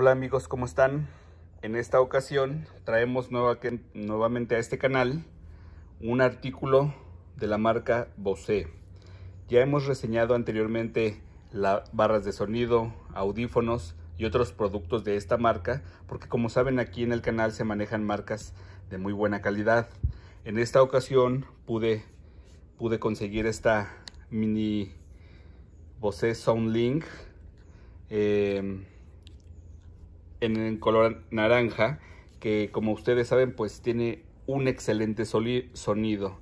Hola amigos, ¿cómo están? En esta ocasión traemos nuevamente a este canal un artículo de la marca Bose. Ya hemos reseñado anteriormente las barras de sonido, audífonos y otros productos de esta marca, porque como saben aquí en el canal se manejan marcas de muy buena calidad. En esta ocasión pude, conseguir esta mini Bose Soundlink em, en color naranja, que como ustedes saben, pues tiene un excelente sonido.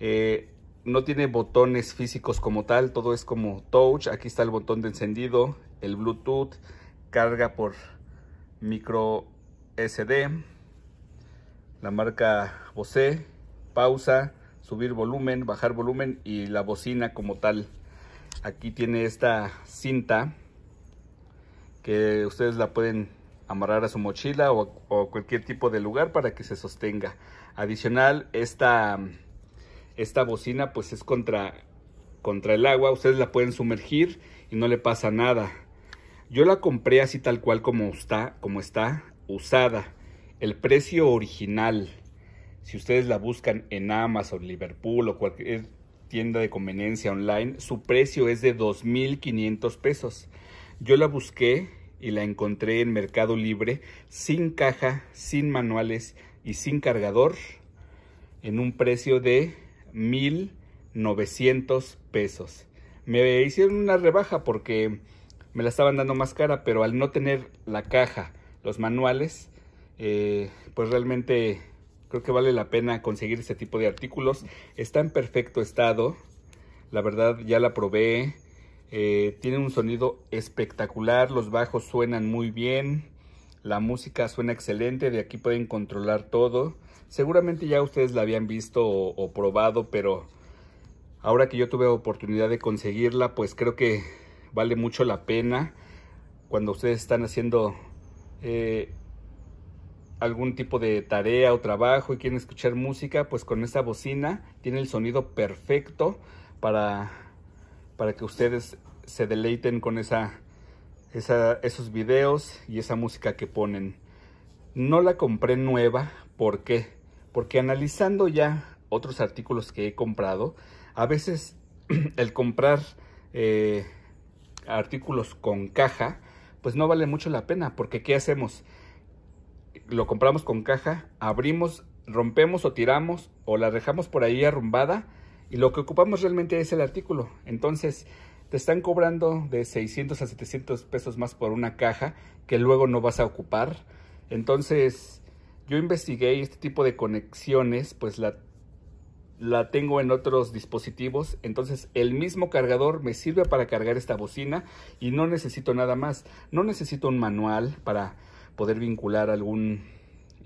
Eh, no tiene botones físicos como tal, todo es como touch. Aquí está el botón de encendido, el Bluetooth, carga por micro SD, la marca Bose, pausa, subir volumen, bajar volumen y la bocina como tal. Aquí tiene esta cinta que ustedes la pueden amarrar a su mochila o, cualquier tipo de lugar para que se sostenga. Adicional, esta, esta bocina pues es contra, contra el agua, ustedes la pueden sumergir y no le pasa nada. Yo la compré así tal cual como está, como está usada. El precio original, si ustedes la buscan en Amazon, Liverpool o cualquier tienda de conveniencia online, su precio es de 2.500 pesos. Yo la busqué y la encontré en Mercado Libre, sin caja, sin manuales y sin cargador, en un precio de 1,900 pesos. Me hicieron una rebaja porque me la estaban dando más cara, pero al no tener la caja, los manuales, eh, pues realmente creo que vale la pena conseguir este tipo de artículos. Está en perfecto estado. La verdad ya la probé, eh, tiene un sonido espectacular, los bajos suenan muy bien, la música suena excelente, de aquí pueden controlar todo. Seguramente ya ustedes la habían visto o, probado, pero ahora que yo tuve oportunidad de conseguirla, pues creo que vale mucho la pena cuando ustedes están haciendo eh, algún tipo de tarea o trabajo y quieren escuchar música, pues con esta bocina tiene el sonido perfecto para para que ustedes se deleiten con esa, esos videos y esa música que ponen. No la compré nueva, ¿por qué? Porque analizando ya otros artículos que he comprado, a veces el comprar eh, artículos con caja, pues no vale mucho la pena, porque ¿qué hacemos? Lo compramos con caja, abrimos, rompemos o tiramos o la dejamos por ahí arrumbada y lo que ocupamos realmente es el artículo. Entonces, te están cobrando de 600 a 700 pesos más por una caja que luego no vas a ocupar. Entonces, yo investigué este tipo de conexiones, pues la, la tengo en otros dispositivos. Entonces, el mismo cargador me sirve para cargar esta bocina y no necesito nada más. No necesito un manual para poder vincular algún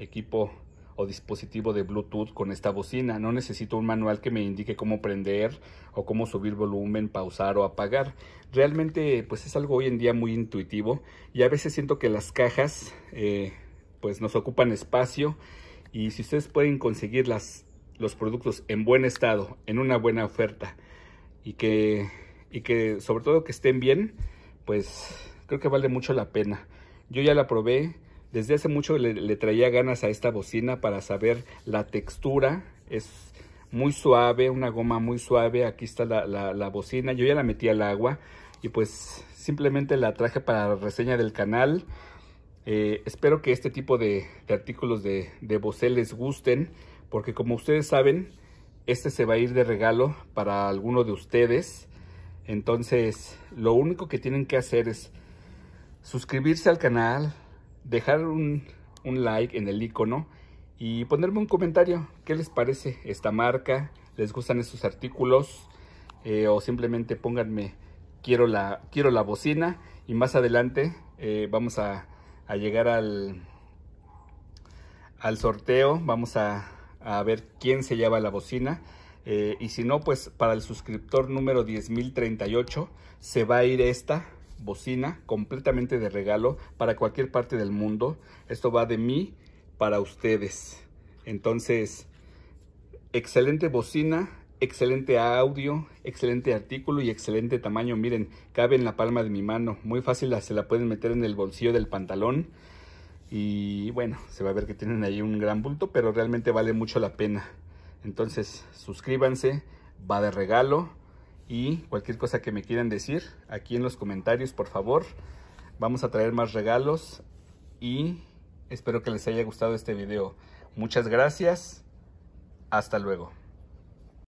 equipo o dispositivo de Bluetooth con esta bocina. No necesito un manual que me indique cómo prender o cómo subir volumen, pausar o apagar. Realmente pues es algo hoy en día muy intuitivo y a veces siento que las cajas eh, pues nos ocupan espacio y si ustedes pueden conseguir las, los productos en buen estado, en una buena oferta y que, y que sobre todo que estén bien, pues creo que vale mucho la pena. Yo ya la probé, desde hace mucho le, traía ganas a esta bocina para saber la textura. Es muy suave, una goma muy suave. Aquí está la, bocina. Yo ya la metí al agua y pues simplemente la traje para reseña del canal. Eh, espero que este tipo de, artículos de, de les gusten porque como ustedes saben, este se va a ir de regalo para alguno de ustedes. Entonces, lo único que tienen que hacer es suscribirse al canal, dejar un, like en el icono y ponerme un comentario. ¿Qué les parece esta marca? ¿Les gustan estos artículos? Eh, o simplemente pónganme quiero la, quiero la bocina y más adelante eh, vamos a, llegar al, al sorteo. Vamos a, ver quién se lleva la bocina. Eh, y si no, pues para el suscriptor número 10.038 se va a ir esta bocina completamente de regalo para cualquier parte del mundo. Esto va de mí para ustedes. Entonces, excelente bocina, excelente audio, excelente artículo y excelente tamaño. Miren, cabe en la palma de mi mano. Muy fácil se la pueden meter en el bolsillo del pantalón. Y bueno, se va a ver que tienen ahí un gran bulto, pero realmente vale mucho la pena. Entonces, suscríbanse, va de regalo y cualquier cosa que me quieran decir aquí en los comentarios, por favor. Vamos a traer más regalos y espero que les haya gustado este video. Muchas gracias. Hasta luego.